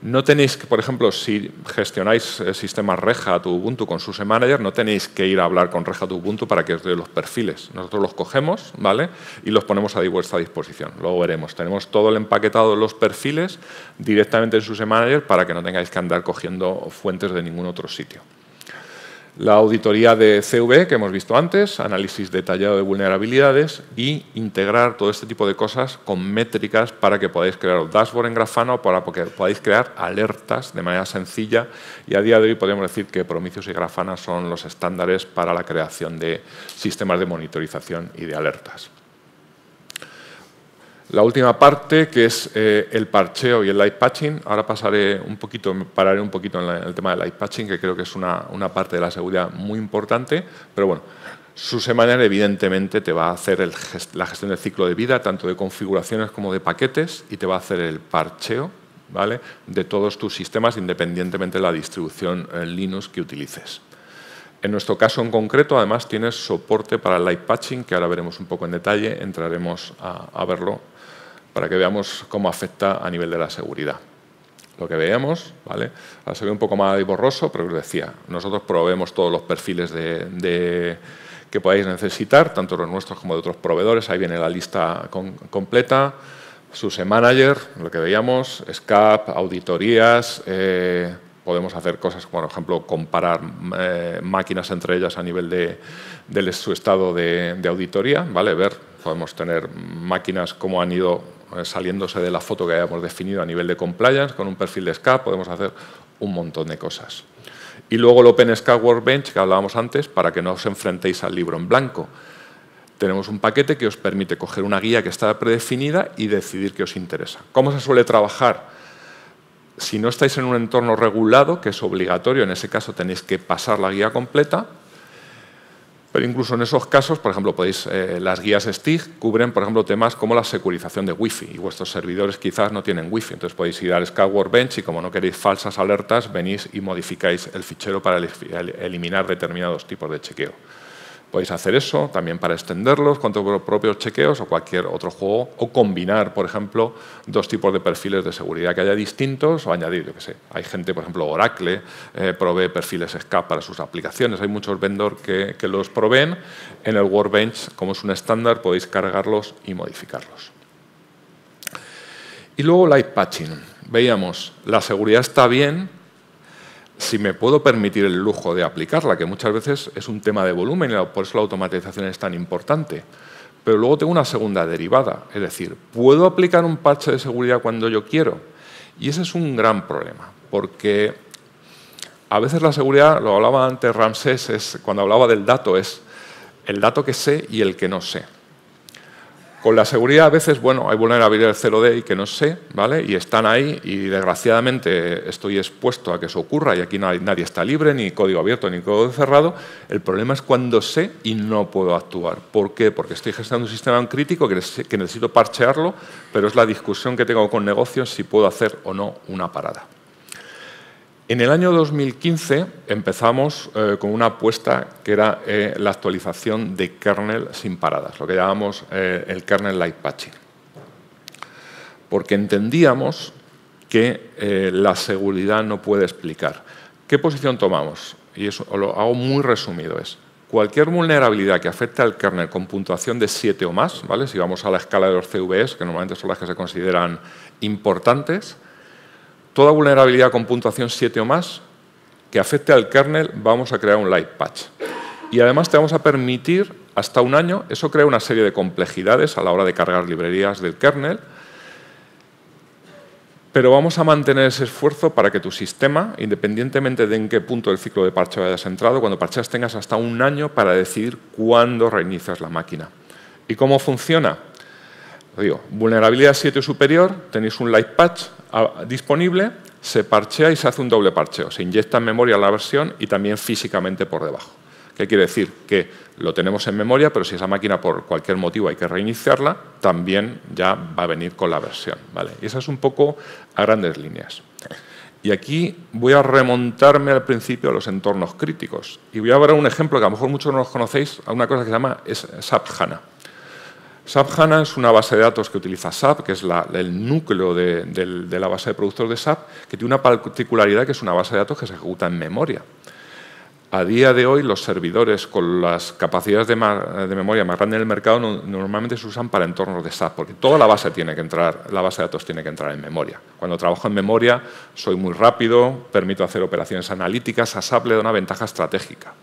no tenéis que, por ejemplo, si gestionáis eh, sistema Reja tu Ubuntu con SUSE Manager, no tenéis que ir a hablar con Reja tu Ubuntu para que os dé los perfiles. Nosotros los cogemos ¿vale? y los ponemos a vuestra disposición. Luego veremos. Tenemos todo el empaquetado de los perfiles directamente en SUSE Manager para que no tengáis que andar cogiendo fuentes de ningún otro sitio la auditoría de CV que hemos visto antes, análisis detallado de vulnerabilidades y integrar todo este tipo de cosas con métricas para que podáis crear dashboard en Grafana o para que podáis crear alertas de manera sencilla y a día de hoy podemos decir que Prometheus y Grafana son los estándares para la creación de sistemas de monitorización y de alertas la última parte, que es eh, el parcheo y el live patching. Ahora pasaré un poquito, pararé un poquito en, el tema del light patching, que creo que es una, parte de la seguridad muy importante. Pero bueno, su semana evidentemente te va a hacer la gestión del ciclo de vida, tanto de configuraciones como de paquetes, y te va a hacer el parcheo ¿vale? de todos tus sistemas, independientemente de la distribución eh, Linux que utilices. En nuestro caso en concreto, además, tienes soporte para el live patching, que ahora veremos un poco en detalle, entraremos a verlo para que veamos cómo afecta a nivel de la seguridad. Lo que veíamos, ¿vale? Ahora se ve un poco más borroso, pero os decía, nosotros proveemos todos los perfiles de, que podáis necesitar, tanto los nuestros como de otros proveedores. Ahí viene la lista completa. SUSE Manager, lo que veíamos, SCAP, auditorías, eh, podemos hacer cosas como, por ejemplo, comparar eh, máquinas entre ellas a nivel de, su estado de, de, auditoría, ¿vale? Ver, podemos tener máquinas cómo han ido eh, saliéndose de la foto que hayamos definido a nivel de compliance, con un perfil de SCA podemos hacer un montón de cosas. Y luego el Open Workbench que hablábamos antes, para que no os enfrentéis al libro en blanco. Tenemos un paquete que os permite coger una guía que está predefinida y decidir qué os interesa. ¿Cómo se suele trabajar? Si no estáis en un entorno regulado, que es obligatorio, en ese caso tenéis que pasar la guía completa, pero incluso en esos casos, por ejemplo, podéis, eh, las guías STIG cubren, por ejemplo, temas como la securización de Wi-Fi y vuestros servidores quizás no tienen Wi-Fi, entonces podéis ir al Skyward Bench y como no queréis falsas alertas, venís y modificáis el fichero para eliminar determinados tipos de chequeo. Podéis hacer eso también para extenderlos con tus propios chequeos o cualquier otro juego, o combinar, por ejemplo, dos tipos de perfiles de seguridad que haya distintos o añadir, yo qué sé. Hay gente, por ejemplo, Oracle eh, provee perfiles SCAP para sus aplicaciones, hay muchos vendors que, que los proveen. En el Workbench, como es un estándar, podéis cargarlos y modificarlos. Y luego light patching. Veíamos, la seguridad está bien, si me puedo permitir el lujo de aplicarla, que muchas veces es un tema de volumen y por eso la automatización es tan importante. Pero luego tengo una segunda derivada, es decir, puedo aplicar un parche de seguridad cuando yo quiero. Y ese es un gran problema, porque a veces la seguridad, lo hablaba antes Ramsés, es, cuando hablaba del dato, es el dato que sé y el que no sé. Con la seguridad a veces, bueno, hay vulnerabilidades 0D que no sé, ¿vale? Y están ahí y desgraciadamente estoy expuesto a que eso ocurra y aquí nadie está libre, ni código abierto, ni código cerrado. El problema es cuando sé y no puedo actuar. ¿Por qué? Porque estoy gestionando un sistema crítico que necesito parchearlo, pero es la discusión que tengo con negocios si puedo hacer o no una parada. En el año 2015 empezamos eh, con una apuesta que era eh, la actualización de kernel sin paradas, lo que llamamos eh, el kernel light patching. Porque entendíamos que la seguridad no puede explicar. ¿Qué posición tomamos? Y eso lo hago muy resumido. Es cualquier vulnerabilidad que afecte al kernel con puntuación de 7 o más, ¿vale? si vamos a la escala de los CVS, que normalmente son las que se consideran importantes, Toda vulnerabilidad con puntuación 7 o más que afecte al kernel vamos a crear un light patch. Y además te vamos a permitir hasta un año, eso crea una serie de complejidades a la hora de cargar librerías del kernel, pero vamos a mantener ese esfuerzo para que tu sistema, independientemente de en qué punto del ciclo de parche hayas entrado, cuando parcheas tengas hasta un año para decidir cuándo reinicias la máquina. ¿Y cómo funciona? vulnerabilidad 7 superior, tenéis un light patch ah, disponible, se parchea y se hace un doble parcheo. Se inyecta en memoria la versión y también físicamente por debajo. ¿Qué quiere decir? Que lo tenemos en memoria, pero si esa máquina por cualquier motivo hay que reiniciarla, también ya va a venir con la versión. ¿vale? eso es un poco a grandes líneas. Y aquí voy a remontarme al principio a los entornos críticos. Y voy a ver un ejemplo que a lo mejor muchos no los conocéis, a una cosa que se llama SAP HANA. SAP HANA es una base de datos que utiliza SAP, que es el núcleo de, la base de productos de SAP, que tiene una particularidad que es una base de datos que se ejecuta en memoria. A día de hoy, los servidores con las capacidades de, memoria más grandes del mercado normalmente se usan para entornos de SAP, porque toda la base, tiene que entrar, la base de datos tiene que entrar en memoria. Cuando trabajo en memoria, soy muy rápido, permito hacer operaciones analíticas, a SAP le da una ventaja estratégica.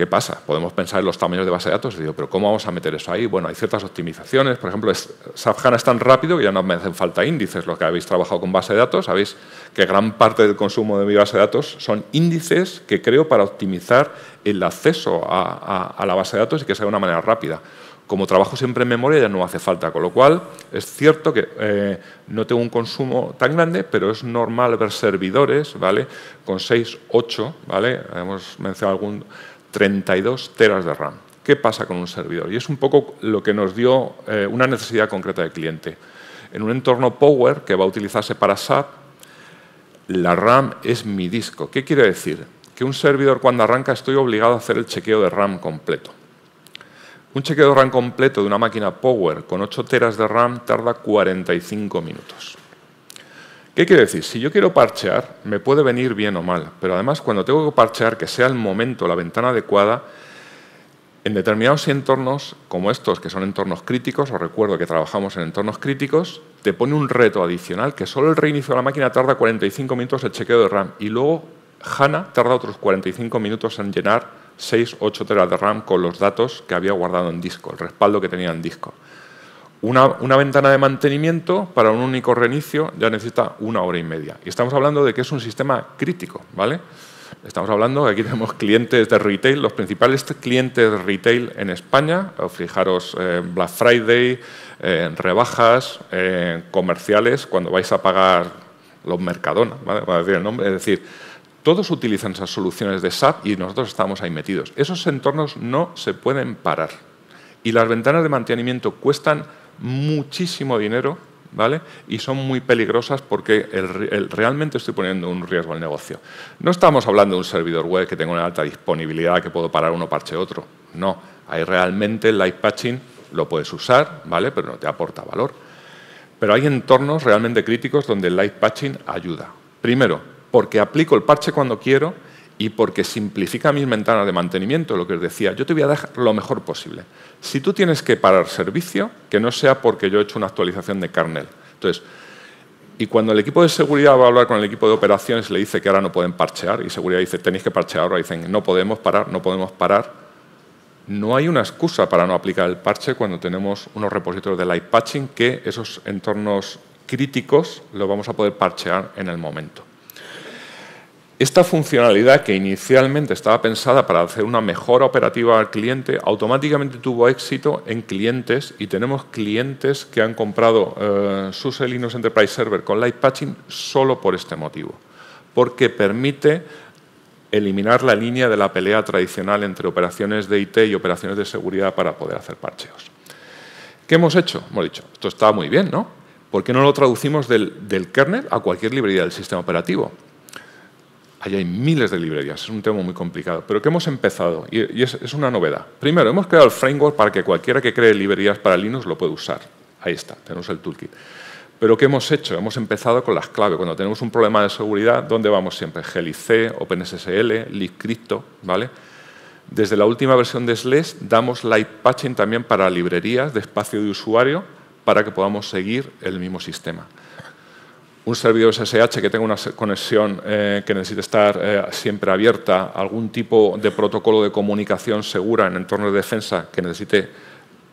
¿Qué pasa? Podemos pensar en los tamaños de base de datos digo, pero ¿cómo vamos a meter eso ahí? Bueno, hay ciertas optimizaciones. Por ejemplo, SAP es tan rápido que ya no me hacen falta índices. Los que habéis trabajado con base de datos sabéis que gran parte del consumo de mi base de datos son índices que creo para optimizar el acceso a, la base de datos y que sea de una manera rápida como trabajo siempre en memoria ya no hace falta, con lo cual es cierto que eh, no tengo un consumo tan grande, pero es normal ver servidores, ¿vale? Con 6, 8, ¿vale? Hemos mencionado algún 32 teras de RAM. ¿Qué pasa con un servidor? Y es un poco lo que nos dio eh, una necesidad concreta del cliente. En un entorno Power que va a utilizarse para SAP, la RAM es mi disco. ¿Qué quiere decir? Que un servidor cuando arranca estoy obligado a hacer el chequeo de RAM completo. Un chequeo de RAM completo de una máquina Power con 8 teras de RAM tarda 45 minutos. ¿Qué quiere decir? Si yo quiero parchear, me puede venir bien o mal, pero además cuando tengo que parchear, que sea el momento, la ventana adecuada, en determinados entornos, como estos, que son entornos críticos, os recuerdo que trabajamos en entornos críticos, te pone un reto adicional, que solo el reinicio de la máquina tarda 45 minutos el chequeo de RAM y luego HANA tarda otros 45 minutos en llenar 6, 8 teras de RAM con los datos que había guardado en disco, el respaldo que tenía en disco una, ventana de mantenimiento para un único reinicio ya necesita una hora y media. Y estamos hablando de que es un sistema crítico, ¿vale? Estamos hablando que aquí tenemos clientes de retail, los principales clientes de retail en España, eh, fijaros eh, Black Friday, eh, rebajas comerciales, cuando vais a pagar los Mercadona, ¿vale? Para decir el nombre, es decir, todos utilizan esas soluciones de SAP y nosotros estamos ahí metidos. Esos entornos no se pueden parar. Y las ventanas de mantenimiento cuestan muchísimo dinero ¿vale? y son muy peligrosas porque realmente estoy poniendo un riesgo al negocio. No estamos hablando de un servidor web que tenga una alta disponibilidad, que puedo parar uno parche otro. No, ahí realmente el live patching lo puedes usar, ¿vale? pero no te aporta valor. Pero hay entornos realmente críticos donde el live patching ayuda. Primero, porque aplico el parche cuando quiero y porque simplifica mis ventanas de mantenimiento, lo que os decía. Yo te voy a dejar lo mejor posible. Si tú tienes que parar servicio, que no sea porque yo he hecho una actualización de kernel. Entonces, y cuando el equipo de seguridad va a hablar con el equipo de operaciones, y le dice que ahora no pueden parchear, y seguridad dice, tenéis que parchear ahora, dicen, no podemos parar, no podemos parar. No hay una excusa para no aplicar el parche cuando tenemos unos repositorios de light patching que esos entornos críticos los vamos a poder parchear en el momento. Esta funcionalidad que inicialmente estaba pensada para hacer una mejora operativa al cliente, automáticamente tuvo éxito en clientes y tenemos clientes que han comprado eh, sus Linux Enterprise Server con Light Patching solo por este motivo, porque permite eliminar la línea de la pelea tradicional entre operaciones de IT y operaciones de seguridad para poder hacer parcheos. ¿Qué hemos hecho? Hemos dicho, esto está muy bien, ¿no? ¿Por qué no lo traducimos del, del kernel a cualquier librería del sistema operativo? Ahí hay miles de librerías, es un tema muy complicado. Pero que hemos empezado? Y, es, una novedad. Primero, hemos creado el framework para que cualquiera que cree librerías para Linux lo pueda usar. Ahí está, tenemos el toolkit. Pero ¿qué hemos hecho? Hemos empezado con las claves. Cuando tenemos un problema de seguridad, ¿dónde vamos siempre? GLIC, OpenSSL, libcrypto, ¿vale? Desde la última versión de SLES damos light patching también para librerías de espacio de usuario para que podamos seguir el mismo sistema un servidor SSH que tenga una conexión eh, que necesite estar eh, siempre abierta, algún tipo de protocolo de comunicación segura en entornos de defensa que necesite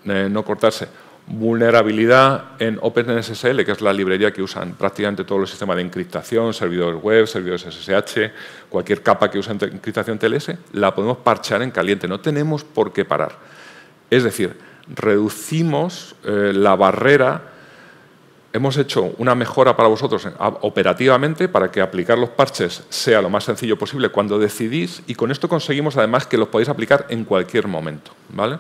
eh, no cortarse, vulnerabilidad en OpenSSL, que es la librería que usan prácticamente todos los sistemas de encriptación, servidores web, servidores SSH, cualquier capa que use encriptación TLS, la podemos parchar en caliente, no tenemos por qué parar. Es decir, reducimos la barrera Hemos hecho una mejora para vosotros operativamente para que aplicar los parches sea lo más sencillo posible cuando decidís y con esto conseguimos además que los podáis aplicar en cualquier momento, ¿vale?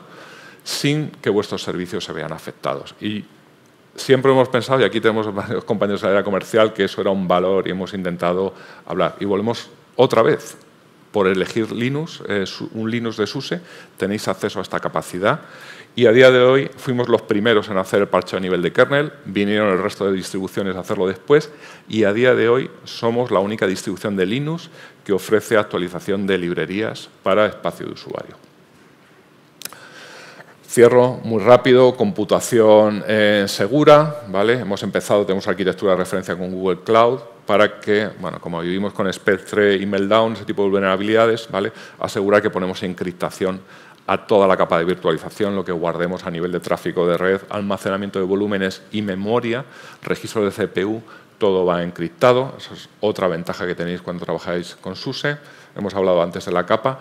Sin que vuestros servicios se vean afectados. Y siempre hemos pensado, y aquí tenemos varios compañeros de la área comercial, que eso era un valor y hemos intentado hablar. Y volvemos otra vez por elegir Linux, eh, un Linux de SUSE, tenéis acceso a esta capacidad. Y a día de hoy fuimos los primeros en hacer el parche a nivel de kernel, vinieron el resto de distribuciones a hacerlo después, y a día de hoy somos la única distribución de Linux que ofrece actualización de librerías para espacio de usuario. Cierro muy rápido, computación eh, segura, ¿vale? Hemos empezado, tenemos arquitectura de referencia con Google Cloud para que, bueno, como vivimos con Spectre y Meltdown, ese tipo de vulnerabilidades, ¿vale? Asegurar que ponemos encriptación a toda la capa de virtualización, lo que guardemos a nivel de tráfico de red, almacenamiento de volúmenes y memoria, registro de CPU, todo va encriptado. Esa es otra ventaja que tenéis cuando trabajáis con SUSE. Hemos hablado antes de la capa.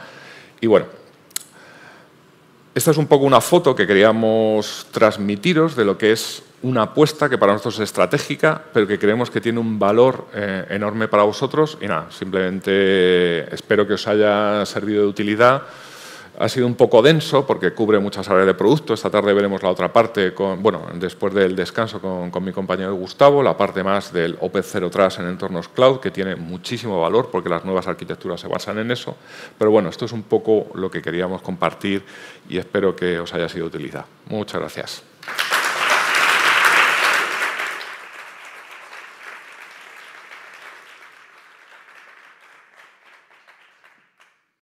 Y bueno, esta es un poco una foto que queríamos transmitiros de lo que es una apuesta que para nosotros es estratégica, pero que creemos que tiene un valor eh, enorme para vosotros. Y nada, simplemente espero que os haya servido de utilidad. Ha sido un poco denso porque cubre muchas áreas de producto. Esta tarde veremos la otra parte, con, bueno, después del descanso con, mi compañero Gustavo, la parte más del OPEC 0 en entornos cloud, que tiene muchísimo valor porque las nuevas arquitecturas se basan en eso. Pero bueno, esto es un poco lo que queríamos compartir y espero que os haya sido utilidad. Muchas gracias.